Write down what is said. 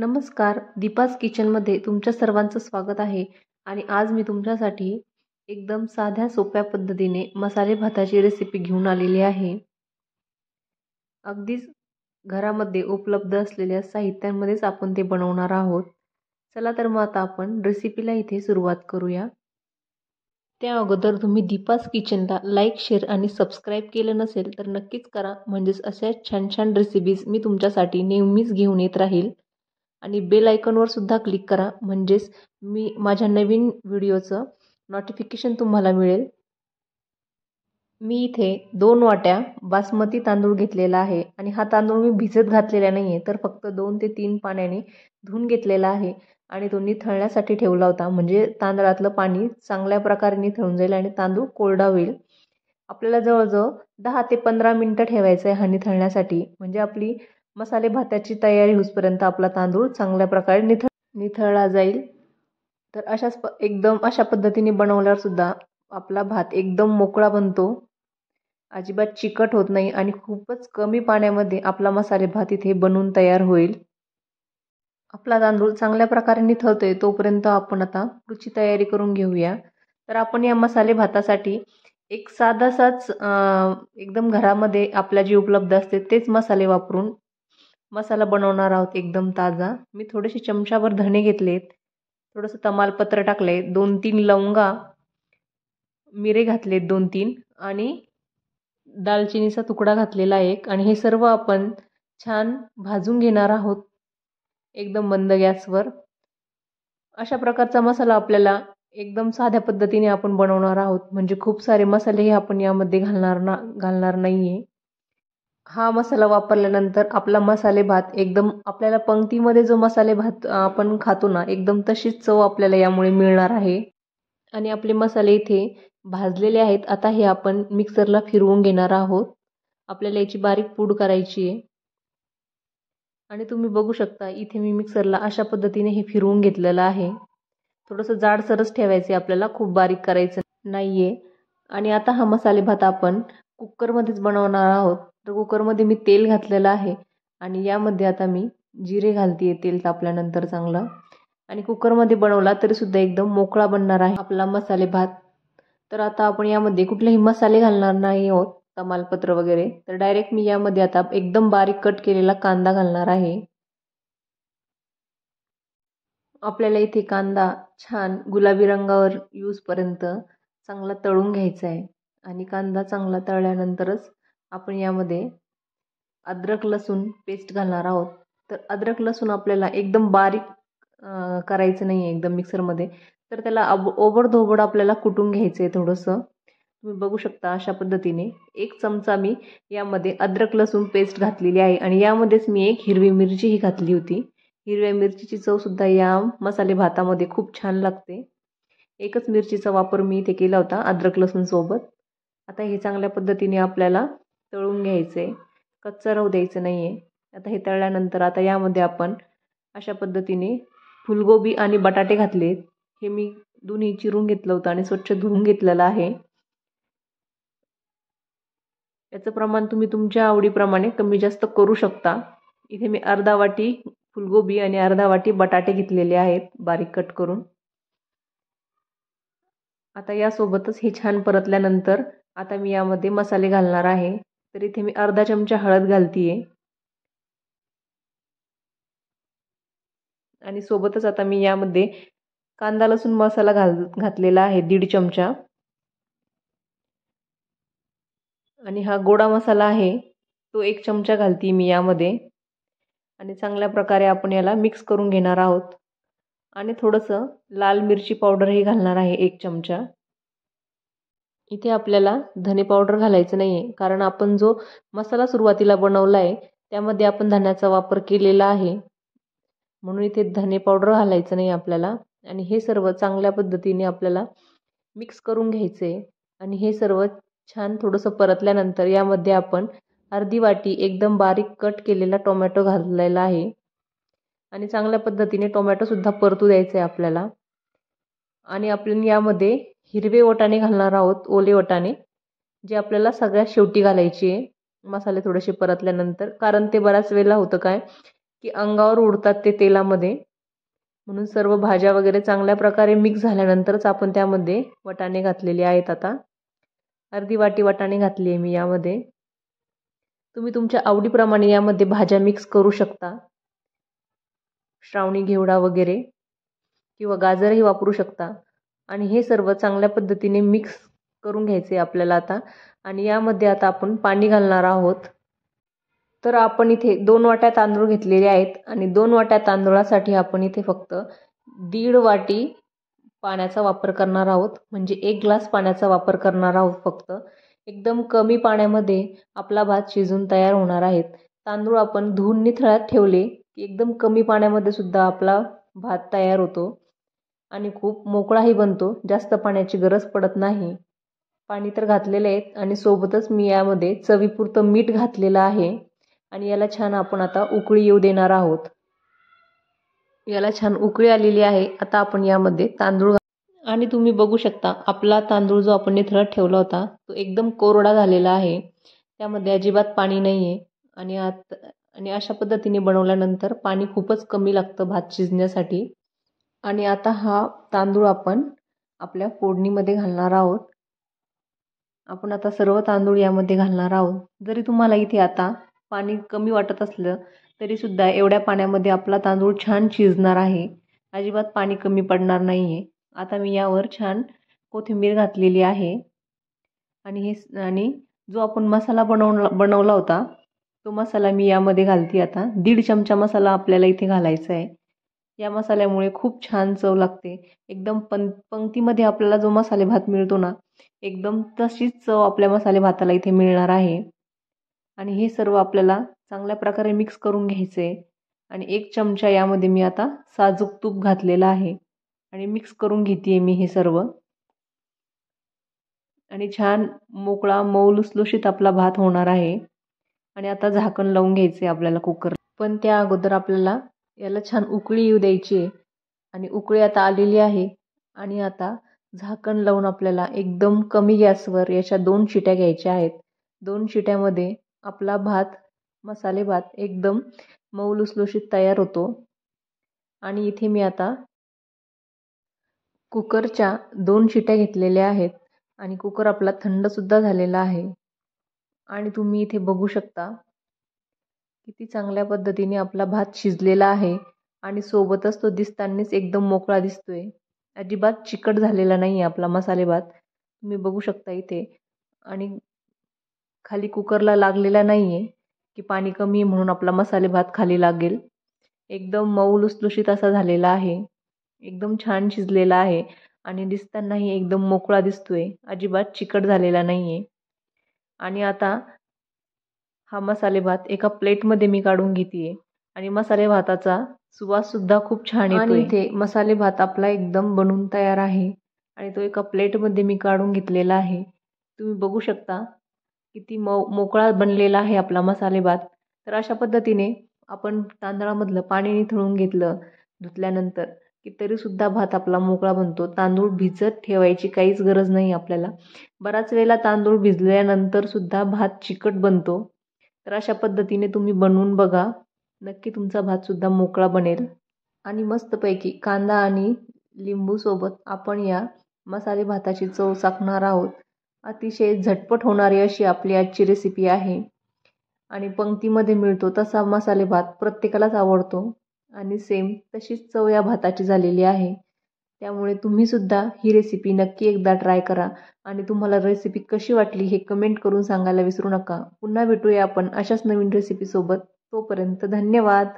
नमस्कार दीपाज किचनमध्ये तुमच्या सर्वांचं स्वागत आहे आणि आज मी तुमच्यासाठी एकदम साध्या सोप्या पद्धतीने मसाले भाताची रेसिपी घेऊन आलेली आहे अगदीच घरामध्ये उपलब्ध असलेल्या साहित्यांमध्येच आपण ते बनवणार आहोत चला तर मग आता आपण रेसिपीला इथे सुरुवात करूया त्या अगोदर तुम्ही दीपास किचनला लाईक शेअर आणि सबस्क्राईब केलं नसेल तर नक्कीच करा म्हणजेच अशा छान छान रेसिपीज मी तुमच्यासाठी नेहमीच घेऊन येत राहील आणि बेल आयकॉनवर सुद्धा क्लिक करा म्हणजेच मी माझ्या नवीन व्हिडिओचं नोटिफिकेशन तुम्हाला मिळेल मी इथे दोन वाट्या बासमती तांदूळ घेतलेला आहे आणि हा तांदूळ मी भिजत घातलेला नाही आहे तर फक्त दोन ते तीन पाण्याने धुऊन घेतलेला आहे आणि दोन्ही थळण्यासाठी ठेवला होता म्हणजे तांदळातलं पाणी चांगल्या प्रकारे थळून जाईल आणि तांदूळ कोरडा होईल आपल्याला जवळजवळ दहा ते पंधरा मिनटं ठेवायचं आहे हानी थळण्यासाठी म्हणजे आपली मसाले भाताची तयारी होईपर्यंत आपला तांदूळ चांगल्या प्रकारे निथळ निथळला जाईल तर अशाच प एकदम अशा पद्धतीने बनवल्यावर सुद्धा आपला भात एकदम मोकळा बनतो अजिबात चिकट होत नाही आणि खूपच कमी पाण्यामध्ये आपला मसाले भात इथे बनवून तयार होईल आपला तांदूळ चांगल्या प्रकारे निथळतोय तोपर्यंत आपण आता पुढची तयारी करून घेऊया तर आपण या मसाले भातासाठी एक साधासाच एकदम घरामध्ये आपल्या जी उपलब्ध असते तेच मसाले वापरून मसाला बनवणार आहोत एकदम ताजा मी थोडेसे चमचाभर धणे घेतलेत थोडंसं तमालपत्र टाकले दोन तीन लवंगा मिरे घातलेत दोन तीन आणि दालचिनीचा तुकडा घातलेला एक आणि हे सर्व आपण छान भाजून घेणार आहोत एकदम मंद गॅसवर अशा प्रकारचा मसाला आपल्याला एकदम साध्या पद्धतीने आपण बनवणार आहोत म्हणजे खूप सारे मसाले हे आपण यामध्ये घालणार ना घालणार नाही आहे हा मसाला वापरल्यानंतर आपला मसाले भात एकदम आपल्याला पंक्तीमध्ये जो मसाले भात आपण खातो ना एकदम तशीच चव आपल्याला यामुळे मिळणार आहे आणि आपले मसाले इथे भाजलेले आहेत आता हे आपण मिक्सरला फिरवून घेणार आहोत आपल्याला याची बारीक पूड करायची आहे आणि तुम्ही बघू शकता इथे मी मिक्सरला अशा पद्धतीने हे फिरवून घेतलेलं आहे थोडंसं जाडसरच ठेवायचे आपल्याला खूप बारीक करायचं नाही आणि आता हा मसाले भात आपण कुकरमध्येच बनवणार आहोत तर कुकरमध्ये मी तेल घातलेलं आहे आणि यामध्ये आता मी जिरे घालते आहे तेल तापल्यानंतर चांगलं आणि कुकरमध्ये बनवला तरीसुद्धा एकदम मोकळा बनणार आहे आपला मसाले भात तर आता आपण यामध्ये कुठलेही मसाले घालणार नाही आहोत तमालपत्र वगैरे तर डायरेक्ट मी यामध्ये आता एकदम बारीक कट केलेला कांदा घालणार आहे आपल्याला इथे कांदा छान गुलाबी रंगावर यूजपर्यंत चांगला तळून घ्यायचा आहे आणि कांदा चांगला तळल्यानंतरच आपण यामध्ये अद्रक लसूण पेस्ट घालणार आहोत तर अद्रक लसूण आपल्याला एकदम बारीक करायचं नाही आहे एकदम मिक्सरमध्ये तर त्याला अब ओबडधोबड आपल्याला कुटून घ्यायचं आहे थोडंसं तुम्ही बघू शकता अशा पद्धतीने एक चमचा मी यामध्ये अद्रक लसूण पेस्ट घातलेली आहे आणि यामध्येच मी एक हिरवी मिरचीही घातली होती हिरव्या मिरचीची चवसुद्धा या मसाले भातामध्ये खूप छान लागते एकच मिरचीचा वापर मी इथे केला होता अद्रक लसूणसोबत आता हे चांगल्या पद्धतीने आपल्याला तळून घ्यायचं आहे कच्चं राहू द्यायचं नाही आहे आता हे तळल्यानंतर आता यामध्ये आपण अशा पद्धतीने फुलगोबी आणि बटाटे घातलेत हे मी दोन्ही चिरून घेतलं होतं आणि स्वच्छ धुवून घेतलेलं आहे याचं प्रमाण तुम्ही तुमच्या आवडीप्रमाणे कमी जास्त करू शकता इथे मी अर्धा वाटी फुलगोबी आणि अर्धा वाटी बटाटे घेतलेले आहेत बारीक कट करून आता यासोबतच हे छान परतल्यानंतर आता मी यामध्ये मसाले घालणार आहे तर इथे मी अर्धा चमचा हळद घालती आहे आणि सोबतच आता मी यामध्ये कांदा लसूण मसाला घाल घातलेला आहे दीड चमचा आणि हा गोडा मसाला आहे तो एक चमचा घालते मी यामध्ये आणि चांगल्या प्रकारे आपण याला मिक्स करून घेणार आहोत आणि थोडंसं लाल मिरची पावडरही घालणार आहे एक चमचा इथे आपल्याला धने पावडर घालायचं नाही आहे कारण आपण जो मसाला सुरुवातीला बनवला आहे त्यामध्ये आपण धण्याचा वापर केलेला आहे म्हणून इथे धने पावडर घालायचं नाही आपल्याला आणि हे सर्व चांगल्या पद्धतीने आपल्याला मिक्स करून घ्यायचं आहे आणि हे सर्व छान थोडंसं परतल्यानंतर यामध्ये आपण अर्धी वाटी एकदम बारीक कट केलेला टोमॅटो घातलेला आहे आणि चांगल्या पद्धतीने टोमॅटोसुद्धा परतू द्यायचं आहे आपल्याला आणि आपण यामध्ये हिरवे वटाणे घालणार आहोत ओले वटाणे जे आपल्याला सगळ्यात शेवटी घालायची आहे मसाले थोडेसे परतल्यानंतर कारण ते बऱ्याच वेळेला होतं काय की अंगावर उडतात ते तेलामध्ये म्हणून सर्व भाज्या वगैरे चांगल्या प्रकारे मिक्स झाल्यानंतरच आपण त्यामध्ये वटाणे घातलेले आहेत आता अर्धी वाटी वटाणे घातली आहे मी यामध्ये तुम्ही तुमच्या आवडीप्रमाणे यामध्ये भाज्या मिक्स करू शकता श्रावणी घेवडा वगैरे किंवा गाजरही वापरू शकता आणि हे सर्व चांगल्या पद्धतीने मिक्स करून घ्यायचे आपल्याला आता आणि यामध्ये आता आपण पाणी घालणार आहोत तर आपण इथे दोन वाट्या तांदूळ घेतलेले आहेत आणि दोन वाट्या तांदूळासाठी आपण इथे फक्त दीड वाटी पाण्याचा वापर करणार आहोत म्हणजे एक ग्लास पाण्याचा वापर करणार आहोत फक्त एकदम कमी पाण्यामध्ये आपला भात शिजून तयार होणार आहेत तांदूळ आपण धुऊन निथळ्यात ठेवले की एकदम कमी पाण्यामध्ये सुद्धा आपला भात तयार होतो आणि खूप मोकळाही बनतो जास्त पाण्याची गरज पडत नाही पाणी तर घातलेले आहेत आणि सोबतच मी यामध्ये चवीपुरतं मीठ घातलेलं आहे आणि याला छान आपण आता उकळी येऊ देणार आहोत याला छान उकळी आलेली आहे आता आपण यामध्ये तांदूळ आणि तुम्ही बघू शकता आपला तांदूळ जो आपण निथरत ठेवला होता तो एकदम कोरडा झालेला आहे त्यामध्ये अजिबात पाणी नाही आहे आणि आत आणि अशा पद्धतीने बनवल्यानंतर पाणी खूपच कमी लागतं भात शिजण्यासाठी आणि आता हा तांदूळ आपण आपल्या फोडणीमध्ये घालणार आहोत आपण आता सर्व तांदूळ यामध्ये घालणार आहोत जरी तुम्हाला इथे आता पाणी कमी वाटत असलं तरीसुद्धा एवढ्या पाण्यामध्ये आपला तांदूळ छान शिजणार आहे अजिबात पाणी कमी पडणार नाही आहे आता मी यावर छान कोथिंबीर घातलेली आहे आणि हे आणि जो आपण मसाला बनवला बनवला होता तो मसाला मी यामध्ये घालते आता दीड चमचा मसाला आपल्याला इथे घालायचा आहे या मसाल्यामुळे खूप छान चव लागते एकदम पं पंक्तीमध्ये आपल्याला जो मसाले भात मिळतो ना एकदम तशीच चव आपल्या मसाले भाताला इथे मिळणार आहे आणि हे सर्व आपल्याला चांगल्या प्रकारे मिक्स करून घ्यायचे आणि एक चमचा यामध्ये मी आता साजूक तूप घातलेलं आहे आणि मिक्स करून घेते मी हे सर्व आणि छान मोकळा मऊ लुसलुशीत आपला भात होणार आहे आणि आता झाकण लावून घ्यायचे आपल्याला कुकर पण त्या अगोदर आपल्याला याला छान उकळी येऊ द्यायची आहे आणि उकळी आता आलेली आहे आणि आता झाकण लावून आपल्याला एकदम कमी गॅसवर याच्या दोन शिट्या घ्यायच्या आहेत दोन शिट्यामध्ये आपला भात मसाले भात एकदम मऊ लुसलुशीत तयार होतो आणि इथे मी आता कुकरच्या दोन शिट्या घेतलेल्या आहेत आणि कुकर आपला थंडसुद्धा झालेला आहे आणि तुम्ही इथे बघू शकता किती चांगल्या पद्धतीने आपला भात शिजलेला आहे आणि सोबतच तो दिसतानीच एकदम मोकळा दिसतोय अजिबात चिकट झालेला नाही आपला मसाले भात तुम्ही बघू शकता इथे आणि खाली कुकरला लागलेला नाही आहे की पाणी कमी म्हणून आपला मसाले भात खाली लागेल एकदम मऊ लुसलुशीत असा झालेला आहे एकदम छान शिजलेला आहे आणि दिसतानाही एकदम मोकळा दिसतोय अजिबात चिकट झालेला नाही आहे आणि आता हा मसाले भात एका प्लेटमध्ये मी काढून घेते आणि मसाले भाताचा सुवास सुद्धा खूप छान आणि इथे मसाले भात आपला एकदम बनून तयार आहे आणि तो एका प्लेटमध्ये मी काढून घेतलेला आहे तुम्ही बघू शकता किती मो मोकळा बनलेला आहे आपला मसाले भात तर अशा पद्धतीने आपण तांदळामधलं पाणी निथळून घेतलं धुतल्यानंतर की सुद्धा भात आपला मोकळा बनतो तांदूळ भिजत ठेवायची काहीच गरज नाही आपल्याला बराच वेळेला तांदूळ भिजल्यानंतर सुद्धा भात चिकट बनतो तर अशा पद्धतीने तुम्ही बनवून बघा नक्की तुमचा भातसुद्धा मोकळा बनेल आणि मस्तपैकी कांदा आणि लिंबूसोबत आपण या मसाले भाताची चव चाखणार आहोत अतिशय झटपट होणारी अशी आपली आजची रेसिपी आहे आणि पंक्तीमध्ये मिळतो तसा मसाले भात प्रत्येकालाच आवडतो आणि सेम तशीच चव या भाताची झालेली आहे त्यामुळे तुम्हीसुद्धा ही रेसिपी नक्की एकदा ट्राय करा आणि तुम्हाला रेसिपी कशी वाटली हे कमेंट करून सांगायला विसरू नका पुन्हा भेटूया आपण अशाच नवीन रेसिपीसोबत तोपर्यंत धन्यवाद